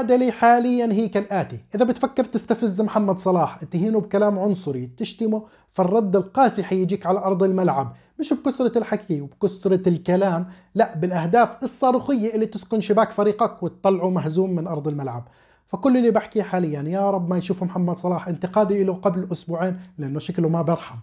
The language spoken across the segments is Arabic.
المعادلة حاليا هي كالآتي إذا بتفكر تستفز محمد صلاح تهينه بكلام عنصري تشتمه فالرد القاسي حيجيك على أرض الملعب مش بكثرة الحكي وبكثرة الكلام لا بالأهداف الصاروخية اللي تسكن شباك فريقك وتطلعه مهزوم من أرض الملعب فكل اللي بحكيه حاليا يا رب ما يشوف محمد صلاح انتقادي له قبل أسبوعين لأنه شكله ما برحم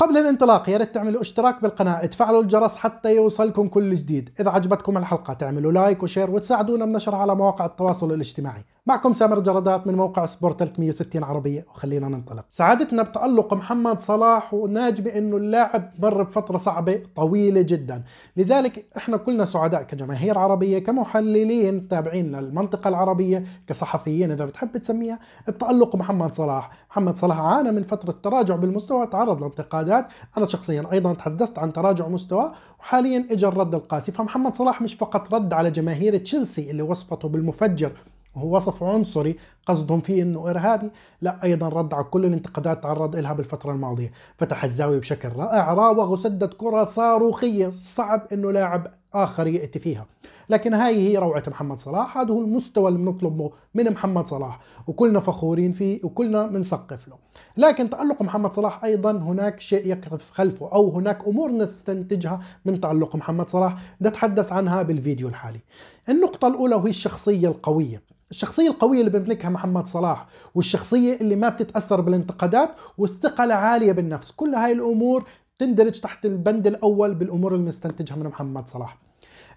وقبل الانطلاق يا ريت تعملوا اشتراك بالقناة ادفعلوا الجرس حتى يوصلكم كل جديد إذا عجبتكم الحلقة تعملوا لايك وشير وتساعدونا بنشرها على مواقع التواصل الاجتماعي معكم سامر جردات من موقع سبورت 360 عربية وخلينا ننطلق سعادتنا بتألق محمد صلاح وناج بأنه اللاعب مر بفترة صعبة طويلة جدا لذلك احنا كلنا سعداء كجماهير عربية كمحللين تابعين للمنطقة العربية كصحفيين إذا بتحب تسميها بتألق محمد صلاح محمد صلاح عانى من فترة تراجع بالمستوى تعرض لانتقادات أنا شخصيا أيضا تحدثت عن تراجع مستوى وحاليا اجى الرد القاسي فمحمد صلاح مش فقط رد على جماهير تشيلسي اللي وصفته بالمفجر وهو وصف عنصري قصدهم فيه انه ارهابي لا ايضا رد على كل الانتقادات تعرض لها بالفتره الماضيه فتح الزاويه بشكل رائع راوغ وسدد كره صاروخيه صعب انه لاعب اخر ياتي فيها لكن هاي هي روعة محمد صلاح هذا هو المستوى اللي بنطلبه من محمد صلاح وكلنا فخورين فيه وكلنا بنسقف له لكن تألق محمد صلاح أيضا هناك شيء يقف خلفه أو هناك أمور نستنتجها من تألق محمد صلاح نتحدث عنها بالفيديو الحالي النقطة الأولى وهي الشخصية القوية الشخصية القوية اللي بيملكها محمد صلاح والشخصية اللي ما بتتأثر بالانتقادات والثقة العالية بالنفس كل هاي الأمور تندرج تحت البند الأول بالأمور اللي مستنتجها من محمد صلاح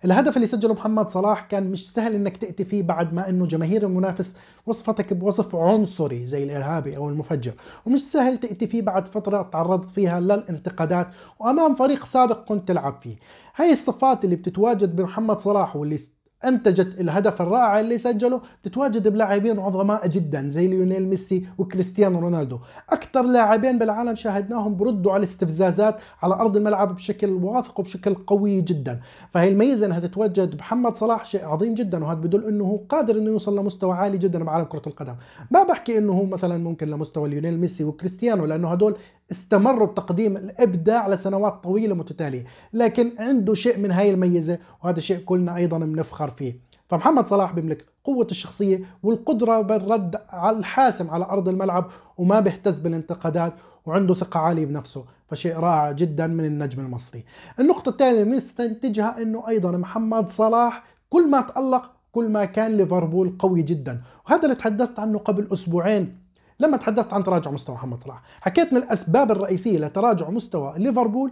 الهدف اللي سجله محمد صلاح كان مش سهل انك تأتي فيه بعد ما انه جماهير المنافس وصفتك بوصف عنصري زي الارهابي او المفجر ومش سهل تأتي فيه بعد فترة تعرضت فيها للانتقادات وامام فريق سابق كنت تلعب فيه هاي الصفات اللي بتتواجد بمحمد صلاح واللي انتجت الهدف الرائع اللي سجله تتواجد بلاعبين عظماء جدا زي ليونيل ميسي وكريستيانو رونالدو اكثر لاعبين بالعالم شاهدناهم بردوا على الاستفزازات على ارض الملعب بشكل واثق وبشكل قوي جدا فهي الميزه انها تتواجد محمد صلاح شيء عظيم جدا وهذا بدل انه هو قادر انه يوصل لمستوى عالي جدا بعالم كره القدم ما بحكي انه هو مثلا ممكن لمستوى ليونيل ميسي وكريستيانو لانه هدول استمروا بتقديم الابداع لسنوات طويله متتاليه، لكن عنده شيء من هاي الميزه وهذا شيء كلنا ايضا بنفخر فيه، فمحمد صلاح بيملك قوة الشخصية والقدرة بالرد على الحاسم على أرض الملعب وما بيهتز بالانتقادات وعنده ثقة عالية بنفسه فشيء رائع جدا من النجم المصري النقطة الثانية بنستنتجها أنه أيضا محمد صلاح كل ما تألق كل ما كان ليفربول قوي جدا وهذا اللي تحدثت عنه قبل أسبوعين لما تحدثت عن تراجع مستوى محمد صلاح حكيت من الأسباب الرئيسية لتراجع مستوى ليفربول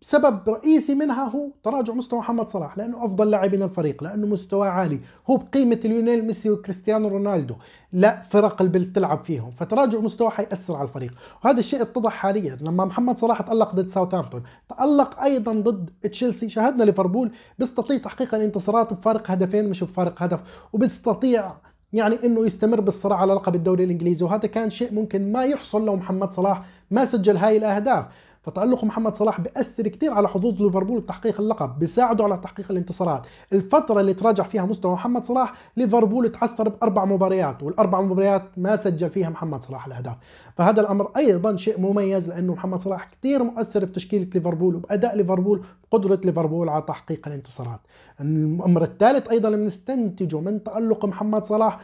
سبب رئيسي منها هو تراجع مستوى محمد صلاح لانه افضل لاعبين الفريق لانه مستواه عالي هو بقيمه ليونيل ميسي وكريستيانو رونالدو لا فرق اللي تلعب فيهم فتراجع مستوى حيأثر على الفريق وهذا الشيء اتضح حاليا لما محمد صلاح تألق ضد ساوثهامبتون تألق ايضا ضد تشيلسي شاهدنا ليفربول بيستطيع تحقيق الانتصارات بفارق هدفين مش بفارق هدف وبيستطيع يعني انه يستمر بالصراع على لقب الدوري الانجليزي وهذا كان شيء ممكن ما يحصل لو محمد صلاح ما سجل هاي الاهداف فتألق محمد صلاح بأثر كثير على حظوظ ليفربول بتحقيق اللقب بيساعده على تحقيق الانتصارات الفترة اللي تراجع فيها مستوى محمد صلاح ليفربول تعثر بأربع مباريات والأربع مباريات ما سجل فيها محمد صلاح الأهداف فهذا الأمر أيضا شيء مميز لأنه محمد صلاح كثير مؤثر بتشكيلة ليفربول وبأداء ليفربول قدرة ليفربول على تحقيق الانتصارات الأمر الثالث أيضا اللي بنستنتجه من تألق محمد صلاح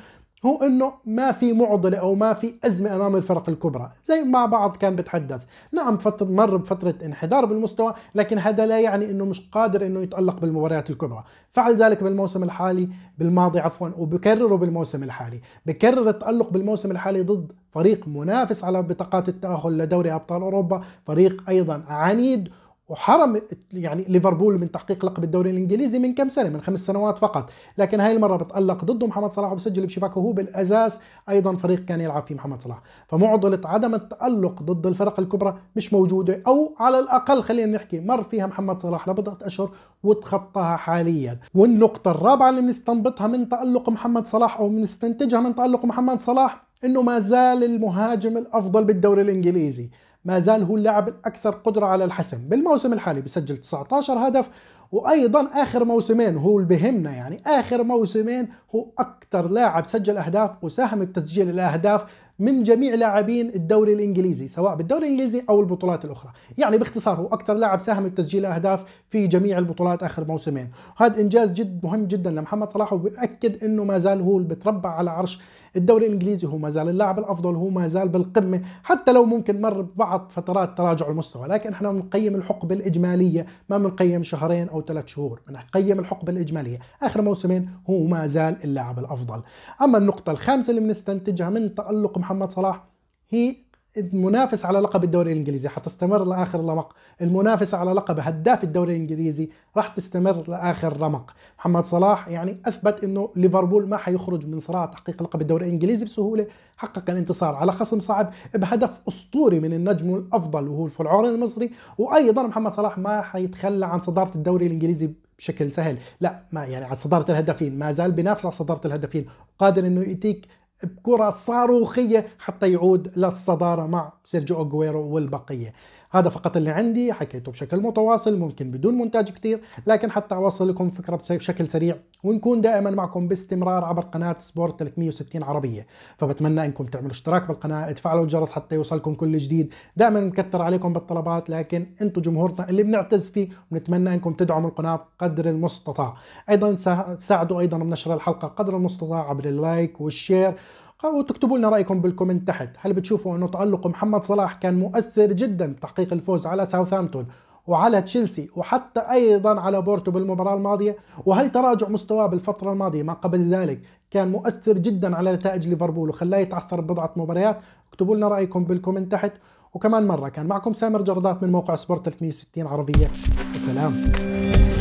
هو انه ما في معضله او ما في ازمه امام الفرق الكبرى زي ما بعض كان بتحدث نعم فترة مر بفتره انحدار بالمستوى لكن هذا لا يعني انه مش قادر انه يتالق بالمباريات الكبرى فعل ذلك بالموسم الحالي بالماضي عفوا وبكرره بالموسم الحالي بكرر التالق بالموسم الحالي ضد فريق منافس على بطاقات التاهل لدوري ابطال اوروبا فريق ايضا عنيد وحرم يعني ليفربول من تحقيق لقب الدوري الانجليزي من كم سنه من خمس سنوات فقط لكن هاي المره بتالق ضده محمد صلاح وبسجل بشباكه هو بالاساس ايضا فريق كان يلعب فيه محمد صلاح فمعضله عدم التالق ضد الفرق الكبرى مش موجوده او على الاقل خلينا نحكي مر فيها محمد صلاح لبضعه اشهر وتخطاها حاليا والنقطه الرابعه اللي بنستنبطها من تالق محمد صلاح او بنستنتجها من تالق محمد صلاح انه ما زال المهاجم الافضل بالدوري الانجليزي ما زال هو اللاعب الأكثر قدرة على الحسم بالموسم الحالي بسجل 19 هدف وايضا اخر موسمين وهو اللي بهمنا يعني اخر موسمين هو اكثر لاعب سجل اهداف وساهم بتسجيل الاهداف من جميع لاعبين الدوري الانجليزي سواء بالدوري الانجليزي او البطولات الاخرى، يعني باختصار هو اكثر لاعب ساهم بتسجيل اهداف في جميع البطولات اخر موسمين، وهذا انجاز جد مهم جدا لمحمد صلاح وباكد انه ما زال هو اللي بتربع على عرش الدوري الانجليزي هو ما زال اللاعب الافضل هو ما زال بالقمه حتى لو ممكن مر ببعض فترات تراجع المستوى لكن احنا بنقيم الحقبه الاجماليه ما بنقيم شهرين او ثلاث شهور بنقيم الحقبه الاجماليه اخر موسمين هو ما زال اللاعب الافضل اما النقطه الخامسه اللي بنستنتجها من تالق محمد صلاح هي المنافس على لقب الدوري الانجليزي حتستمر لاخر رمق، المنافسه على لقب هداف الدوري الانجليزي راح تستمر لاخر رمق، محمد صلاح يعني اثبت انه ليفربول ما حيخرج من صراع تحقيق لقب الدوري الانجليزي بسهوله، حقق الانتصار على خصم صعب بهدف اسطوري من النجم الافضل وهو الفرعون المصري، وايضا محمد صلاح ما حيتخلى عن صداره الدوري الانجليزي بشكل سهل لا ما يعني على صدارة الهدفين ما زال بينافس على صدارة الهدفين قادر انه يأتيك بكرة صاروخية حتى يعود للصدارة مع سيرجيو أغويرو والبقية هذا فقط اللي عندي حكيته بشكل متواصل ممكن بدون مونتاج كتير لكن حتى اوصل لكم فكره بشكل سريع ونكون دائما معكم باستمرار عبر قناه سبورت 360 عربيه فبتمنى انكم تعملوا اشتراك بالقناه تفعلوا الجرس حتى يوصلكم كل جديد دائما نكتر عليكم بالطلبات لكن انتم جمهورنا اللي بنعتز فيه ونتمنى انكم تدعموا القناه قدر المستطاع ايضا ساعدوا ايضا بنشر الحلقه قدر المستطاع عبر اللايك والشير وتكتبوا لنا رايكم بالكومنت تحت هل بتشوفوا انه تالق محمد صلاح كان مؤثر جدا بتحقيق الفوز على ساوثامبتون وعلى تشيلسي وحتى ايضا على بورتو بالمباراه الماضيه وهل تراجع مستواه بالفتره الماضيه ما قبل ذلك كان مؤثر جدا على نتائج ليفربول وخلاه يتعثر ببضعه مباريات اكتبوا لنا رايكم بالكومنت تحت وكمان مره كان معكم سامر جردات من موقع سبورت 360 عربيه سلام